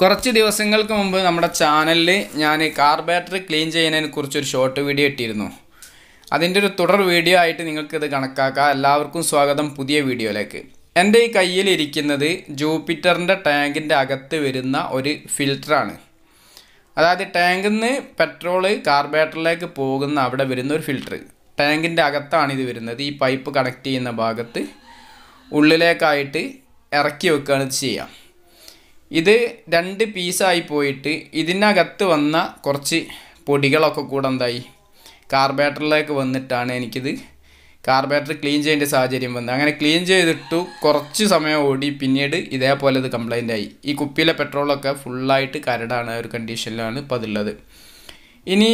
കുറച്ച് ദിവസങ്ങൾക്ക് മുമ്പ് നമ്മുടെ ചാനലിൽ ഞാൻ കാർ ബാറ്ററി ക്ലീൻ ചെയ്യുന്നതിനെ കുറിച്ചൊരു ഷോർട്ട് വീഡിയോ ഇട്ടിരുന്നു അതിൻ്റെ ഒരു തുടർ വീഡിയോ ആയിട്ട് നിങ്ങൾക്കിത് കണക്കാക്കാം എല്ലാവർക്കും സ്വാഗതം പുതിയ വീഡിയോയിലേക്ക് എൻ്റെ ഈ കയ്യിലിരിക്കുന്നത് ജൂപ്പിറ്ററിൻ്റെ ടാങ്കിൻ്റെ അകത്ത് വരുന്ന ഒരു ഫിൽറ്ററാണ് അതായത് ടാങ്കിൽ നിന്ന് പെട്രോള് കാർബേറ്ററിലേക്ക് പോകുന്ന അവിടെ വരുന്ന ഒരു ഫിൽറ്റർ ടാങ്കിൻ്റെ അകത്താണ് ഇത് വരുന്നത് ഈ പൈപ്പ് കണക്ട് ചെയ്യുന്ന ഭാഗത്ത് ഉള്ളിലേക്കായിട്ട് ഇറക്കി വെക്കുകയാണ് ഇത് ഇത് രണ്ട് പീസായി പോയിട്ട് ഇതിനകത്ത് വന്ന കുറച്ച് പൊടികളൊക്കെ കൂടെ എന്തായി കാർബേറ്ററിലേക്ക് വന്നിട്ടാണ് എനിക്കിത് കാർബേറ്റർ ക്ലീൻ ചെയ്യേണ്ട സാഹചര്യം വന്നത് അങ്ങനെ ക്ലീൻ ചെയ്തിട്ടു കുറച്ച് സമയം ഓടി പിന്നീട് ഇതേപോലെ ഇത് കംപ്ലൈൻ്റ് ആയി ഈ കുപ്പിയിലെ പെട്രോളൊക്കെ ഫുള്ളായിട്ട് കരടാണ് ഒരു കണ്ടീഷനിലാണ് ഇപ്പോൾ അതുള്ളത് ഇനി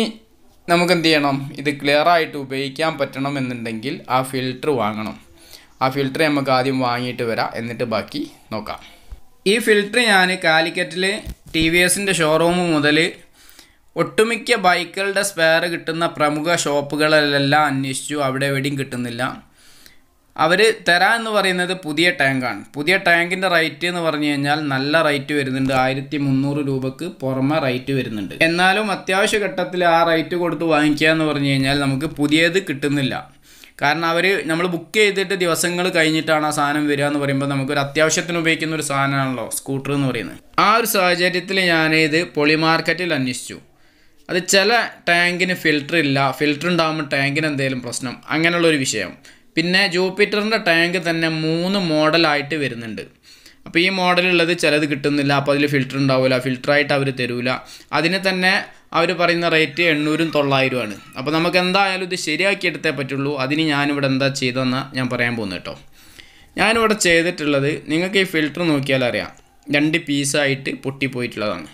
നമുക്ക് എന്ത് ചെയ്യണം ഇത് ക്ലിയർ ആയിട്ട് ഉപയോഗിക്കാൻ പറ്റണം എന്നുണ്ടെങ്കിൽ ആ ഫിൽറ്റർ വാങ്ങണം ആ ഫിൽറ്റർ നമുക്ക് ആദ്യം വാങ്ങിയിട്ട് വരാം എന്നിട്ട് ബാക്കി നോക്കാം ഈ ഫിൽറ്റർ ഞാൻ കാലിക്കറ്റിൽ ടി വി എസിൻ്റെ ഷോറൂം മുതൽ ഒട്ടുമിക്ക ബൈക്കുകളുടെ സ്പെയർ കിട്ടുന്ന പ്രമുഖ ഷോപ്പുകളിലെല്ലാം അന്വേഷിച്ചു അവിടെ എവിടെയും കിട്ടുന്നില്ല അവർ തരാ എന്ന് പറയുന്നത് പുതിയ ടാങ്കാണ് പുതിയ ടാങ്കിൻ്റെ റേറ്റ് എന്ന് പറഞ്ഞു കഴിഞ്ഞാൽ നല്ല റേറ്റ് വരുന്നുണ്ട് ആയിരത്തി മുന്നൂറ് രൂപക്ക് പുറമെ റേറ്റ് വരുന്നുണ്ട് എന്നാലും അത്യാവശ്യ ഘട്ടത്തിൽ ആ റേറ്റ് കൊടുത്ത് വാങ്ങിക്കുക എന്ന് പറഞ്ഞു കഴിഞ്ഞാൽ നമുക്ക് പുതിയത് കിട്ടുന്നില്ല കാരണം അവർ നമ്മൾ ബുക്ക് ചെയ്തിട്ട് ദിവസങ്ങൾ കഴിഞ്ഞിട്ടാണ് ആ സാധനം വരിക എന്ന് പറയുമ്പോൾ നമുക്കൊരു അത്യാവശ്യത്തിന് ഉപയോഗിക്കുന്ന ഒരു സാധനമാണല്ലോ സ്കൂട്ടർ എന്ന് പറയുന്നത് ആ ഒരു സാഹചര്യത്തിൽ ഞാനിത് പൊളി മാർക്കറ്റിൽ അന്വേഷിച്ചു അത് ചില ടാങ്കിന് ഫിൽറ്റർ ഇല്ല ഫിൽറ്റർ ഉണ്ടാകുമ്പോൾ ടാങ്കിന് എന്തെങ്കിലും പ്രശ്നം അങ്ങനെയുള്ളൊരു വിഷയം പിന്നെ ജൂപ്പിറ്ററിൻ്റെ ടാങ്ക് തന്നെ മൂന്ന് മോഡലായിട്ട് വരുന്നുണ്ട് അപ്പോൾ ഈ മോഡലുള്ളത് ചിലത് കിട്ടുന്നില്ല അപ്പോൾ അതിൽ ഫിൽറ്റർ ഉണ്ടാവില്ല ഫിൽറ്ററായിട്ട് അവർ തരില്ല അതിന് തന്നെ അവർ പറയുന്ന റേറ്റ് എണ്ണൂറും തൊള്ളായിരമാണ് അപ്പോൾ നമുക്ക് എന്തായാലും ഇത് ശരിയാക്കി എടുത്തേ പറ്റുള്ളൂ അതിന് ഞാനിവിടെ എന്താ ചെയ്തതെന്ന് ഞാൻ പറയാൻ പോകുന്നു കേട്ടോ ഞാനിവിടെ ചെയ്തിട്ടുള്ളത് നിങ്ങൾക്ക് ഈ ഫിൽറ്റർ നോക്കിയാൽ അറിയാം രണ്ട് പീസായിട്ട് പൊട്ടിപ്പോയിട്ടുള്ളതാണ്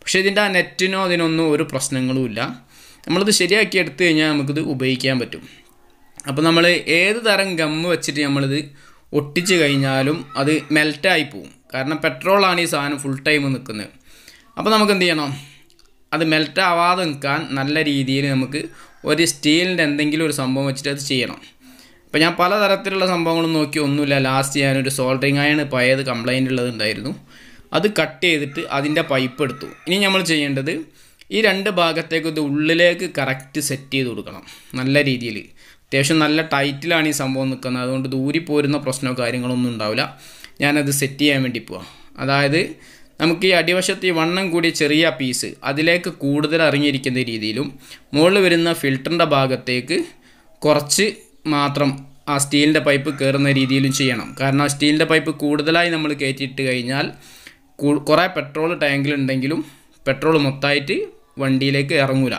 പക്ഷേ ഇതിൻ്റെ ആ നെറ്റിനോ അതിനൊന്നും ഒരു പ്രശ്നങ്ങളുമില്ല നമ്മളിത് ശരിയാക്കി എടുത്തു കഴിഞ്ഞാൽ നമുക്കിത് ഉപയോഗിക്കാൻ പറ്റും അപ്പോൾ നമ്മൾ ഏത് തരം ഗമ്മ് വെച്ചിട്ട് നമ്മളിത് ഒട്ടിച്ച് കഴിഞ്ഞാലും അത് മെൽറ്റായി പോവും കാരണം പെട്രോളാണ് ഈ സാധനം ഫുൾ ടൈം നിൽക്കുന്നത് അപ്പോൾ നമുക്ക് എന്ത് ചെയ്യണം അത് ആവാതെ നിൽക്കാൻ നല്ല രീതിയിൽ നമുക്ക് ഒരു സ്റ്റീലിൻ്റെ എന്തെങ്കിലും ഒരു സംഭവം വെച്ചിട്ട് അത് ചെയ്യണം ഇപ്പോൾ ഞാൻ പലതരത്തിലുള്ള സംഭവങ്ങളും നോക്കി ഒന്നുമില്ല ലാസ്റ്റ് ഞാനൊരു സോൾഡറിങ് അയണ് പഴയത് കംപ്ലൈൻ്റ് ഉള്ളതുണ്ടായിരുന്നു അത് കട്ട് ചെയ്തിട്ട് അതിൻ്റെ പൈപ്പ് എടുത്തു ഇനി നമ്മൾ ചെയ്യേണ്ടത് ഈ രണ്ട് ഭാഗത്തേക്ക് ഇത് ഉള്ളിലേക്ക് കറക്റ്റ് സെറ്റ് ചെയ്ത് കൊടുക്കണം നല്ല രീതിയിൽ അത്യാവശ്യം നല്ല ടൈറ്റിലാണ് ഈ സംഭവം നിൽക്കുന്നത് അതുകൊണ്ട് ദൂരി പോരുന്ന പ്രശ്നമോ കാര്യങ്ങളൊന്നും ഉണ്ടാവില്ല ഞാനത് സെറ്റ് ചെയ്യാൻ വേണ്ടി പോവാം അതായത് നമുക്ക് ഈ അടിവശത്ത് ഈ വണ്ണം കൂടിയ ചെറിയ പീസ് അതിലേക്ക് കൂടുതൽ അറിഞ്ഞിരിക്കുന്ന രീതിയിലും മുകളിൽ വരുന്ന ഫിൽറ്ററിൻ്റെ ഭാഗത്തേക്ക് കുറച്ച് മാത്രം ആ സ്റ്റീലിൻ്റെ പൈപ്പ് കയറുന്ന രീതിയിലും ചെയ്യണം കാരണം സ്റ്റീലിൻ്റെ പൈപ്പ് കൂടുതലായി നമ്മൾ കയറ്റിയിട്ട് കഴിഞ്ഞാൽ കുറേ പെട്രോൾ ടാങ്കിലുണ്ടെങ്കിലും പെട്രോൾ മൊത്തമായിട്ട് വണ്ടിയിലേക്ക് ഇറങ്ങൂല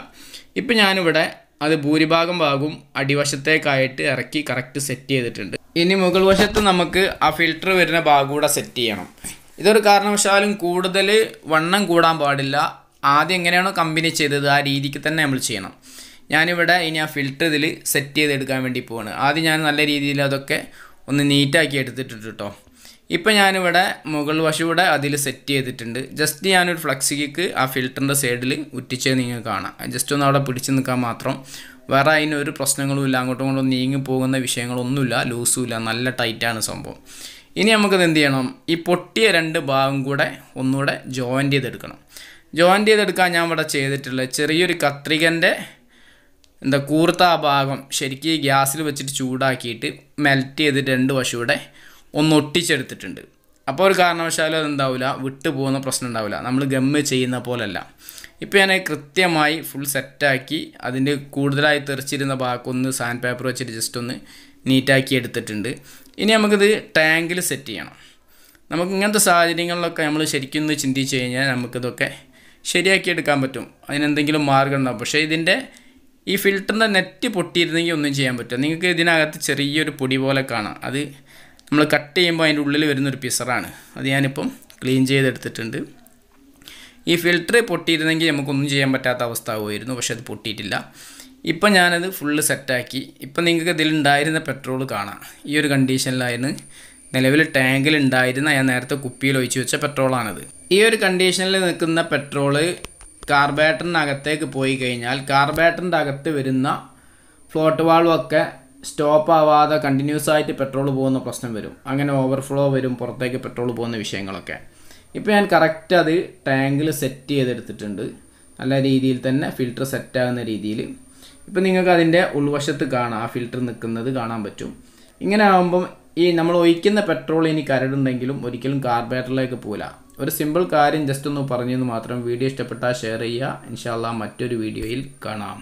ഇപ്പം ഞാനിവിടെ അത് ഭൂരിഭാഗം ഭാഗവും അടിവശത്തേക്കായിട്ട് ഇറക്കി കറക്റ്റ് സെറ്റ് ചെയ്തിട്ടുണ്ട് ഇനി മുകൾ വശത്ത് നമുക്ക് ആ ഫിൽറ്റർ വരുന്ന ഭാഗം കൂടെ സെറ്റ് ചെയ്യണം ഇതൊരു കാരണവശാലും കൂടുതൽ വണ്ണം കൂടാൻ പാടില്ല ആദ്യം എങ്ങനെയാണോ കമ്പനി ചെയ്തത് ആ രീതിക്ക് തന്നെ നമ്മൾ ചെയ്യണം ഞാനിവിടെ ഇനി ആ ഫിൽറ്റർ ഇതിൽ സെറ്റ് ചെയ്തെടുക്കാൻ വേണ്ടി പോവാണ് ആദ്യം ഞാൻ നല്ല രീതിയിൽ അതൊക്കെ ഒന്ന് നീറ്റാക്കി എടുത്തിട്ടുണ്ട് കേട്ടോ ഇപ്പം ഞാനിവിടെ മുകൾ വശൂടെ അതിൽ സെറ്റ് ചെയ്തിട്ടുണ്ട് ജസ്റ്റ് ഞാനൊരു ഫ്ലക്സിക്ക് ആ ഫിൽറ്ററിൻ്റെ സൈഡിൽ ഉറ്റിച്ച് നിങ്ങൾക്ക് കാണാം ജസ്റ്റ് ഒന്ന് അവിടെ പിടിച്ച് നിൽക്കാൻ മാത്രം വേറെ അതിനൊരു ഇല്ല അങ്ങോട്ടും ഇങ്ങോട്ടും നീങ്ങി പോകുന്ന വിഷയങ്ങളൊന്നുമില്ല ലൂസുമില്ല നല്ല ടൈറ്റാണ് സംഭവം ഇനി നമുക്കത് എന്ത് ചെയ്യണം ഈ പൊട്ടിയ രണ്ട് ഭാഗം കൂടെ ഒന്നുകൂടെ ജോയിൻ്റ് ചെയ്തെടുക്കണം ജോയിൻ്റ് ചെയ്തെടുക്കാൻ ഞാൻ ഇവിടെ ചെയ്തിട്ടുള്ള ചെറിയൊരു കത്രികൻ്റെ എന്താ കൂർത്ത ആ ഭാഗം ശരിക്കും ഗ്യാസിൽ വെച്ചിട്ട് ചൂടാക്കിയിട്ട് മെൽറ്റ് ചെയ്ത് രണ്ട് വശൂടെ ഒന്ന് ഒട്ടിച്ചെടുത്തിട്ടുണ്ട് അപ്പോൾ ഒരു കാരണവശാലും അതെന്താവില്ല വിട്ടു പോകുന്ന പ്രശ്നം ഉണ്ടാവില്ല നമ്മൾ ഗമ്മ് ചെയ്യുന്ന പോലല്ല ഇപ്പോൾ ഞാൻ കൃത്യമായി ഫുൾ സെറ്റാക്കി അതിൻ്റെ കൂടുതലായി തെറിച്ചിരുന്ന ഭാഗമൊന്ന് സാൻഡ് പേപ്പർ വെച്ചിട്ട് ജസ്റ്റ് ഒന്ന് നീറ്റാക്കി എടുത്തിട്ടുണ്ട് ഇനി നമുക്കിത് ടാങ്കിൽ സെറ്റ് ചെയ്യണം നമുക്ക് ഇങ്ങനത്തെ സാഹചര്യങ്ങളിലൊക്കെ നമ്മൾ ശരിക്കും ഒന്ന് ചിന്തിച്ച് കഴിഞ്ഞാൽ നമുക്കിതൊക്കെ ശരിയാക്കിയെടുക്കാൻ പറ്റും അതിനെന്തെങ്കിലും മാർഗം ഉണ്ടാവും പക്ഷേ ഇതിൻ്റെ ഈ ഫിൽറ്ററിൻ്റെ നെറ്റ് പൊട്ടിയിരുന്നെങ്കിൽ ഒന്നും ചെയ്യാൻ പറ്റും നിങ്ങൾക്ക് ഇതിനകത്ത് ചെറിയൊരു പൊടി പോലെ കാണാം അത് നമ്മൾ കട്ട് ചെയ്യുമ്പോൾ അതിൻ്റെ ഉള്ളിൽ വരുന്നൊരു പിസറാണ് അത് ഞാനിപ്പം ക്ലീൻ ചെയ്തെടുത്തിട്ടുണ്ട് ഈ ഫിൽറ്റർ പൊട്ടിയിരുന്നെങ്കിൽ നമുക്കൊന്നും ചെയ്യാൻ പറ്റാത്ത അവസ്ഥ ആവുമായിരുന്നു പക്ഷേ അത് പൊട്ടിയിട്ടില്ല ഇപ്പം ഞാനത് ഫുള്ള് സെറ്റാക്കി ഇപ്പം നിങ്ങൾക്ക് ഇതിലുണ്ടായിരുന്ന പെട്രോൾ കാണാം ഈ ഒരു കണ്ടീഷനിലായിരുന്നു നിലവിൽ ടാങ്കിൽ ഉണ്ടായിരുന്ന ഞാൻ നേരത്തെ കുപ്പിയിൽ ഒഴിച്ചു വെച്ച പെട്രോളാണിത് ഈ ഒരു കണ്ടീഷനിൽ നിൽക്കുന്ന പെട്രോൾ അകത്തേക്ക് പോയി കഴിഞ്ഞാൽ കാർബേറ്ററിൻ്റെ അകത്ത് വരുന്ന ഫ്ലോട്ട് വാൾവൊക്കെ സ്റ്റോപ്പ് ആവാതെ കണ്ടിന്യൂസ് ആയിട്ട് പെട്രോൾ പോകുന്ന പ്രശ്നം വരും അങ്ങനെ ഓവർഫ്ലോ വരും പുറത്തേക്ക് പെട്രോൾ പോകുന്ന വിഷയങ്ങളൊക്കെ ഇപ്പോൾ ഞാൻ കറക്റ്റ് അത് ടാങ്കിൽ സെറ്റ് ചെയ്തെടുത്തിട്ടുണ്ട് നല്ല രീതിയിൽ തന്നെ ഫിൽറ്റർ സെറ്റ് ആകുന്ന രീതിയിൽ ഇപ്പം നിങ്ങൾക്ക് അതിൻ്റെ ഉൾവശത്ത് കാണാം ആ ഫിൽറ്റർ നിൽക്കുന്നത് കാണാൻ പറ്റും ഇങ്ങനെ ആകുമ്പം ഈ നമ്മൾ ഒഴിക്കുന്ന പെട്രോൾ ഇനി കരടുണ്ടെങ്കിലും ഒരിക്കലും കാർബേറ്ററിലേക്ക് പോകില്ല ഒരു സിമ്പിൾ കാര്യം ജസ്റ്റ് ഒന്ന് പറഞ്ഞെന്ന് മാത്രം വീഡിയോ ഇഷ്ടപ്പെട്ടാൽ ഷെയർ ചെയ്യുക ഇൻഷാല്ല മറ്റൊരു വീഡിയോയിൽ കാണാം